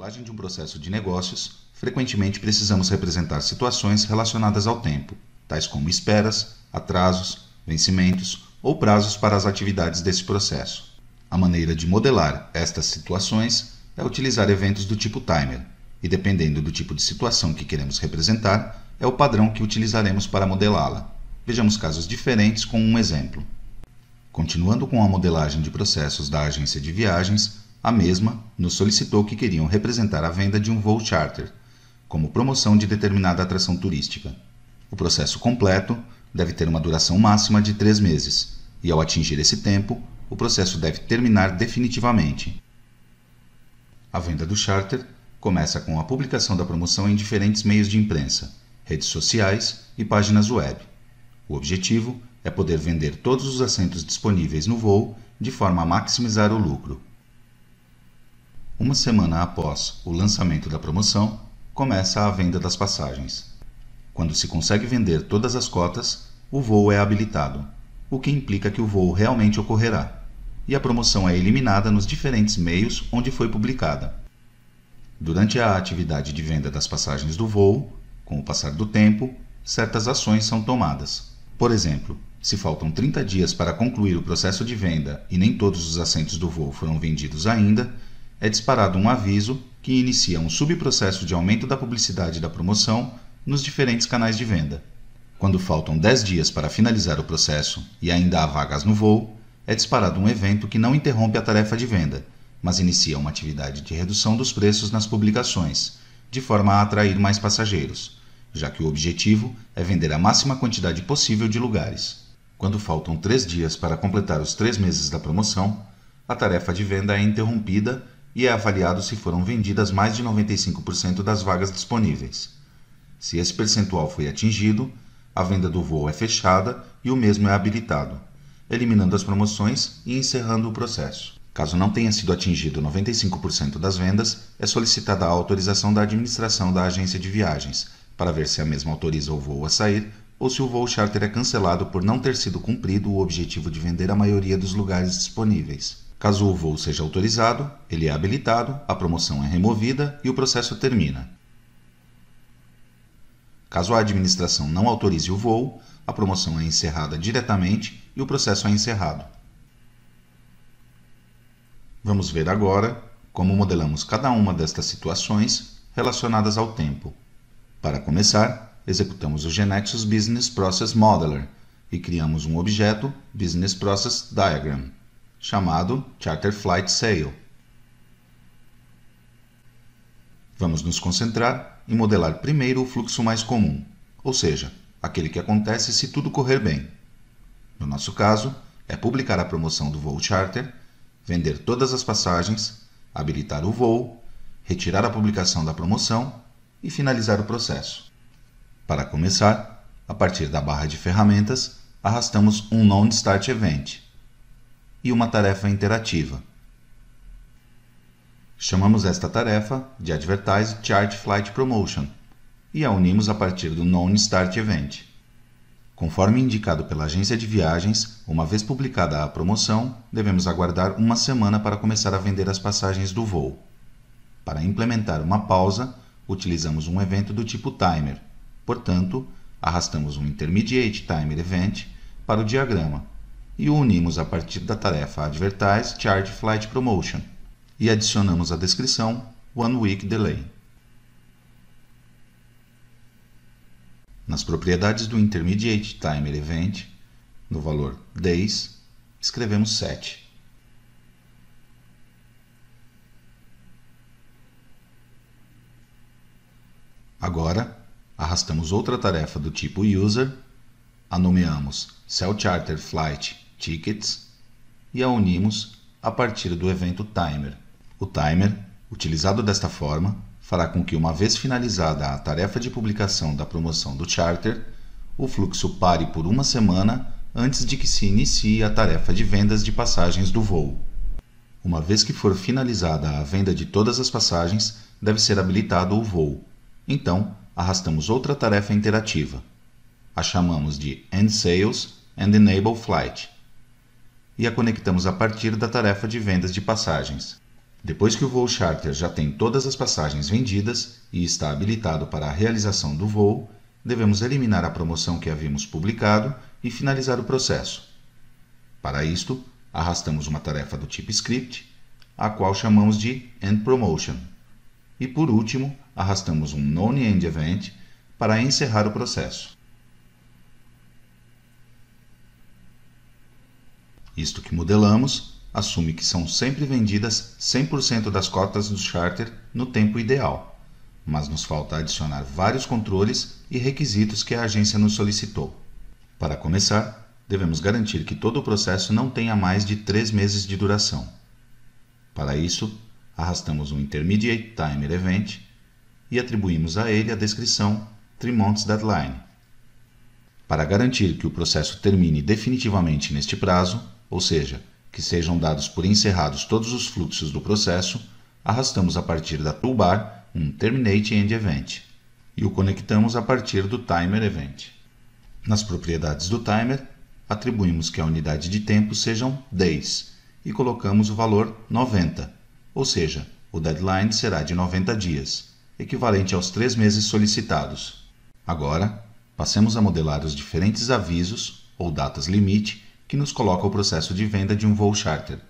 modelagem de um processo de negócios, frequentemente precisamos representar situações relacionadas ao tempo, tais como esperas, atrasos, vencimentos ou prazos para as atividades desse processo. A maneira de modelar estas situações é utilizar eventos do tipo timer, e dependendo do tipo de situação que queremos representar, é o padrão que utilizaremos para modelá-la. Vejamos casos diferentes com um exemplo. Continuando com a modelagem de processos da agência de viagens, a mesma nos solicitou que queriam representar a venda de um voo charter, como promoção de determinada atração turística. O processo completo deve ter uma duração máxima de três meses, e ao atingir esse tempo, o processo deve terminar definitivamente. A venda do charter começa com a publicação da promoção em diferentes meios de imprensa, redes sociais e páginas web. O objetivo é poder vender todos os assentos disponíveis no voo de forma a maximizar o lucro. Uma semana após o lançamento da promoção, começa a venda das passagens. Quando se consegue vender todas as cotas, o voo é habilitado, o que implica que o voo realmente ocorrerá, e a promoção é eliminada nos diferentes meios onde foi publicada. Durante a atividade de venda das passagens do voo, com o passar do tempo, certas ações são tomadas. Por exemplo, se faltam 30 dias para concluir o processo de venda e nem todos os assentos do voo foram vendidos ainda, é disparado um aviso que inicia um subprocesso de aumento da publicidade e da promoção nos diferentes canais de venda. Quando faltam 10 dias para finalizar o processo e ainda há vagas no voo, é disparado um evento que não interrompe a tarefa de venda, mas inicia uma atividade de redução dos preços nas publicações, de forma a atrair mais passageiros, já que o objetivo é vender a máxima quantidade possível de lugares. Quando faltam 3 dias para completar os 3 meses da promoção, a tarefa de venda é interrompida e é avaliado se foram vendidas mais de 95% das vagas disponíveis. Se esse percentual foi atingido, a venda do voo é fechada e o mesmo é habilitado, eliminando as promoções e encerrando o processo. Caso não tenha sido atingido 95% das vendas, é solicitada a autorização da administração da agência de viagens, para ver se a mesma autoriza o voo a sair ou se o voo charter é cancelado por não ter sido cumprido o objetivo de vender a maioria dos lugares disponíveis. Caso o voo seja autorizado, ele é habilitado, a promoção é removida e o processo termina. Caso a administração não autorize o voo, a promoção é encerrada diretamente e o processo é encerrado. Vamos ver agora como modelamos cada uma destas situações relacionadas ao tempo. Para começar, executamos o Genexus Business Process Modeler e criamos um objeto Business Process Diagram chamado Charter Flight Sale. Vamos nos concentrar em modelar primeiro o fluxo mais comum, ou seja, aquele que acontece se tudo correr bem. No nosso caso, é publicar a promoção do voo charter, vender todas as passagens, habilitar o voo, retirar a publicação da promoção e finalizar o processo. Para começar, a partir da barra de ferramentas, arrastamos um Non-Start Event, e uma tarefa interativa. Chamamos esta tarefa de Advertise Chart Flight Promotion e a unimos a partir do Non-Start Event. Conforme indicado pela agência de viagens, uma vez publicada a promoção, devemos aguardar uma semana para começar a vender as passagens do voo. Para implementar uma pausa, utilizamos um evento do tipo timer. Portanto, arrastamos um Intermediate Timer Event para o diagrama e o unimos a partir da tarefa Advertise Charge Flight Promotion e adicionamos à descrição One Week Delay. Nas propriedades do Intermediate Timer Event, no valor Days, escrevemos 7. Agora, arrastamos outra tarefa do tipo User, a nomeamos Cell Charter Flight tickets e a unimos a partir do evento timer. O timer, utilizado desta forma, fará com que, uma vez finalizada a tarefa de publicação da promoção do charter, o fluxo pare por uma semana antes de que se inicie a tarefa de vendas de passagens do voo. Uma vez que for finalizada a venda de todas as passagens, deve ser habilitado o voo. Então, arrastamos outra tarefa interativa. A chamamos de End Sales and Enable Flight e a conectamos a partir da tarefa de vendas de passagens. Depois que o voo charter já tem todas as passagens vendidas e está habilitado para a realização do voo, devemos eliminar a promoção que havíamos publicado e finalizar o processo. Para isto, arrastamos uma tarefa do tipo script, a qual chamamos de End Promotion. E por último, arrastamos um Non-End Event para encerrar o processo. Isto que modelamos assume que são sempre vendidas 100% das cotas do charter no tempo ideal, mas nos falta adicionar vários controles e requisitos que a agência nos solicitou. Para começar, devemos garantir que todo o processo não tenha mais de 3 meses de duração. Para isso, arrastamos um Intermediate Timer Event e atribuímos a ele a descrição 3 Months Deadline. Para garantir que o processo termine definitivamente neste prazo, ou seja, que sejam dados por encerrados todos os fluxos do processo, arrastamos a partir da toolbar um Terminate End Event e o conectamos a partir do Timer Event. Nas propriedades do timer, atribuímos que a unidade de tempo sejam days e colocamos o valor 90, ou seja, o deadline será de 90 dias, equivalente aos 3 meses solicitados. Agora, passemos a modelar os diferentes avisos ou datas limite que nos coloca o processo de venda de um voo charter.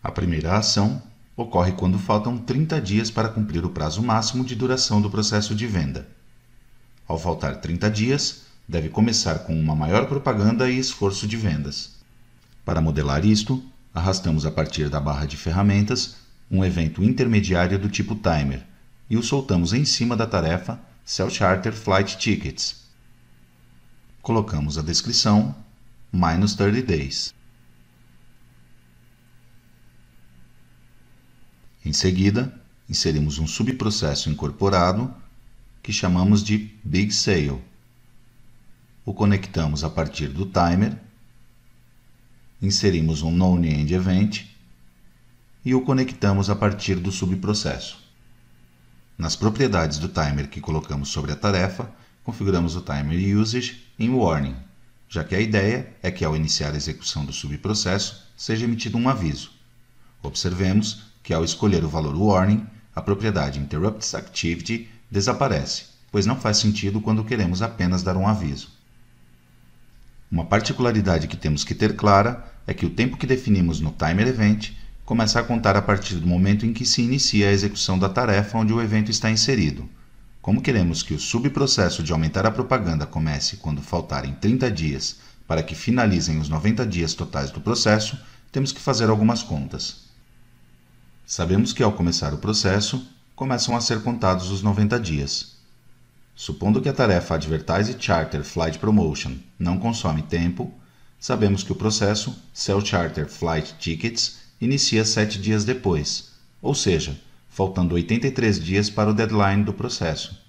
A primeira ação ocorre quando faltam 30 dias para cumprir o prazo máximo de duração do processo de venda. Ao faltar 30 dias, deve começar com uma maior propaganda e esforço de vendas. Para modelar isto, arrastamos a partir da barra de ferramentas um evento intermediário do tipo timer e o soltamos em cima da tarefa Sell Charter Flight Tickets. Colocamos a descrição, minus 30 days. Em seguida, inserimos um subprocesso incorporado que chamamos de Big Sale. O conectamos a partir do timer, inserimos um non-end event e o conectamos a partir do subprocesso. Nas propriedades do timer que colocamos sobre a tarefa, configuramos o timer usage em warning já que a ideia é que ao iniciar a execução do subprocesso seja emitido um aviso. Observemos que ao escolher o valor warning, a propriedade interrupts activity desaparece, pois não faz sentido quando queremos apenas dar um aviso. Uma particularidade que temos que ter clara é que o tempo que definimos no timer event começa a contar a partir do momento em que se inicia a execução da tarefa onde o evento está inserido, como queremos que o subprocesso de aumentar a propaganda comece quando faltarem 30 dias para que finalizem os 90 dias totais do processo, temos que fazer algumas contas. Sabemos que ao começar o processo, começam a ser contados os 90 dias. Supondo que a tarefa Advertise Charter Flight Promotion não consome tempo, sabemos que o processo Sell Charter Flight Tickets inicia 7 dias depois, ou seja, faltando 83 dias para o deadline do processo.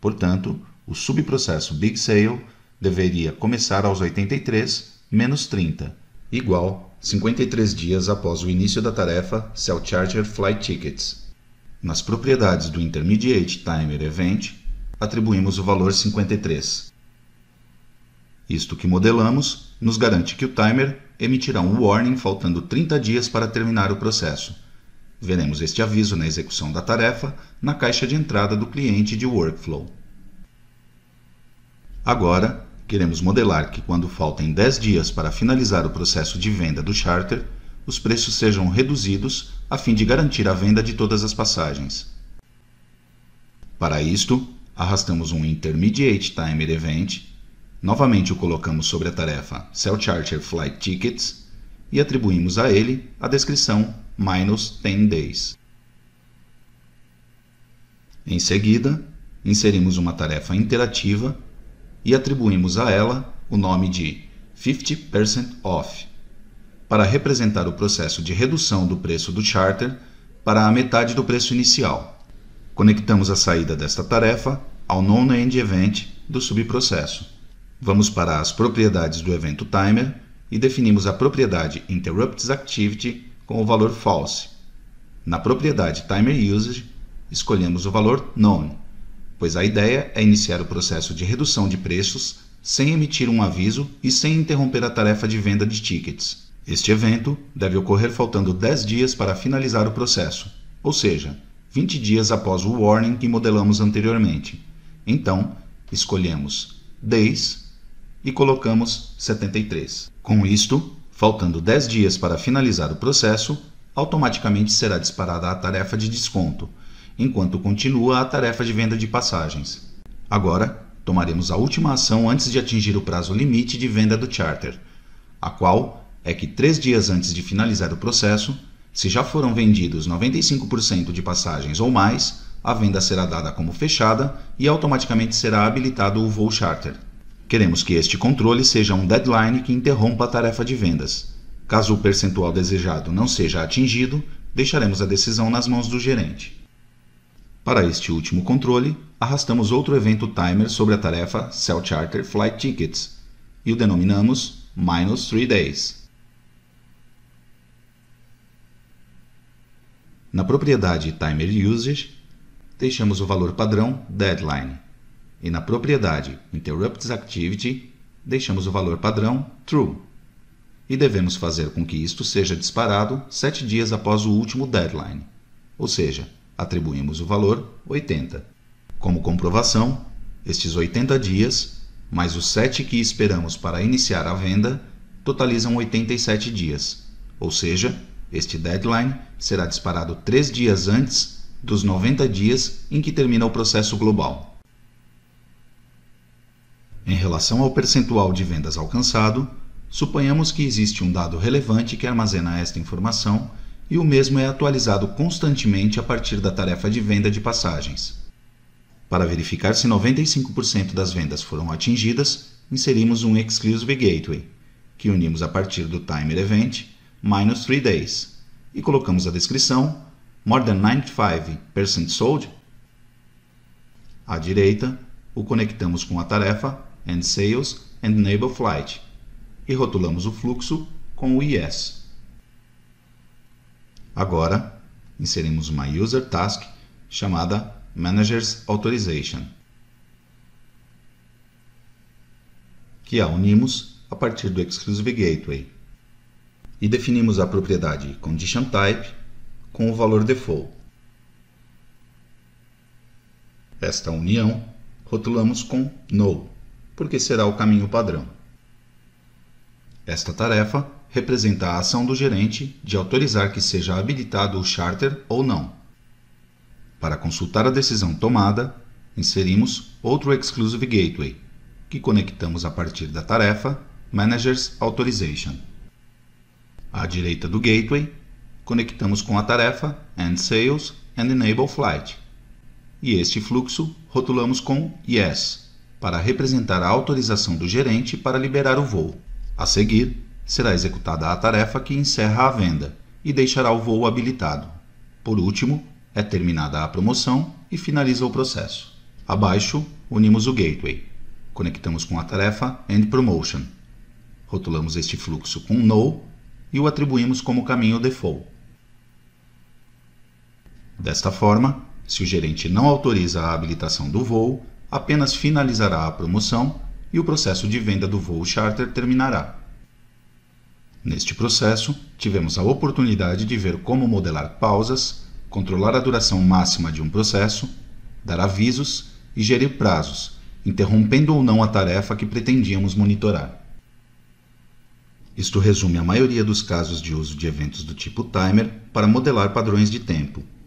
Portanto, o subprocesso Big Sale deveria começar aos 83 menos 30, igual 53 dias após o início da tarefa Sell Charger Flight Tickets. Nas propriedades do Intermediate Timer Event, atribuímos o valor 53. Isto que modelamos nos garante que o timer emitirá um warning faltando 30 dias para terminar o processo Veremos este aviso na execução da tarefa na caixa de entrada do cliente de workflow. Agora, queremos modelar que quando faltem 10 dias para finalizar o processo de venda do charter, os preços sejam reduzidos a fim de garantir a venda de todas as passagens. Para isto, arrastamos um Intermediate Timer Event, novamente o colocamos sobre a tarefa Sell Charter Flight Tickets e atribuímos a ele a descrição minus 10 days. Em seguida, inserimos uma tarefa interativa e atribuímos a ela o nome de 50% off, para representar o processo de redução do preço do charter para a metade do preço inicial. Conectamos a saída desta tarefa ao non-end event do subprocesso. Vamos para as propriedades do evento timer e definimos a propriedade interrupts activity com o valor false. Na propriedade timerUsage, escolhemos o valor none, pois a ideia é iniciar o processo de redução de preços sem emitir um aviso e sem interromper a tarefa de venda de tickets. Este evento deve ocorrer faltando 10 dias para finalizar o processo, ou seja, 20 dias após o warning que modelamos anteriormente. Então, escolhemos Days e colocamos 73. Com isto, Faltando 10 dias para finalizar o processo, automaticamente será disparada a tarefa de desconto, enquanto continua a tarefa de venda de passagens. Agora, tomaremos a última ação antes de atingir o prazo limite de venda do charter, a qual é que três dias antes de finalizar o processo, se já foram vendidos 95% de passagens ou mais, a venda será dada como fechada e automaticamente será habilitado o voo charter. Queremos que este controle seja um deadline que interrompa a tarefa de vendas. Caso o percentual desejado não seja atingido, deixaremos a decisão nas mãos do gerente. Para este último controle, arrastamos outro evento timer sobre a tarefa Sell Charter Flight Tickets e o denominamos Minus 3 Days. Na propriedade Timer Usage, deixamos o valor padrão Deadline e na propriedade Interrupts Activity deixamos o valor padrão True e devemos fazer com que isto seja disparado 7 dias após o último deadline, ou seja, atribuímos o valor 80. Como comprovação, estes 80 dias, mais os 7 que esperamos para iniciar a venda, totalizam 87 dias, ou seja, este deadline será disparado 3 dias antes dos 90 dias em que termina o processo global. Em relação ao percentual de vendas alcançado, suponhamos que existe um dado relevante que armazena esta informação e o mesmo é atualizado constantemente a partir da tarefa de venda de passagens. Para verificar se 95% das vendas foram atingidas, inserimos um Exclusive Gateway, que unimos a partir do Timer Event minus 3 days, e colocamos a descrição More than 95% sold. À direita, o conectamos com a tarefa and Sales and Enable Flight e rotulamos o fluxo com o IS. Agora, inserimos uma User Task chamada Managers Authorization, que a unimos a partir do Exclusive Gateway e definimos a propriedade Condition Type com o valor Default. Esta união rotulamos com No porque será o caminho padrão. Esta tarefa representa a ação do gerente de autorizar que seja habilitado o charter ou não. Para consultar a decisão tomada, inserimos outro Exclusive Gateway, que conectamos a partir da tarefa Managers Authorization. À direita do gateway, conectamos com a tarefa End Sales and Enable Flight. E este fluxo rotulamos com Yes, para representar a autorização do gerente para liberar o voo. A seguir, será executada a tarefa que encerra a venda e deixará o voo habilitado. Por último, é terminada a promoção e finaliza o processo. Abaixo, unimos o gateway. Conectamos com a tarefa End Promotion. Rotulamos este fluxo com No e o atribuímos como caminho default. Desta forma, se o gerente não autoriza a habilitação do voo, apenas finalizará a promoção e o processo de venda do voo charter terminará. Neste processo, tivemos a oportunidade de ver como modelar pausas, controlar a duração máxima de um processo, dar avisos e gerir prazos, interrompendo ou não a tarefa que pretendíamos monitorar. Isto resume a maioria dos casos de uso de eventos do tipo timer para modelar padrões de tempo.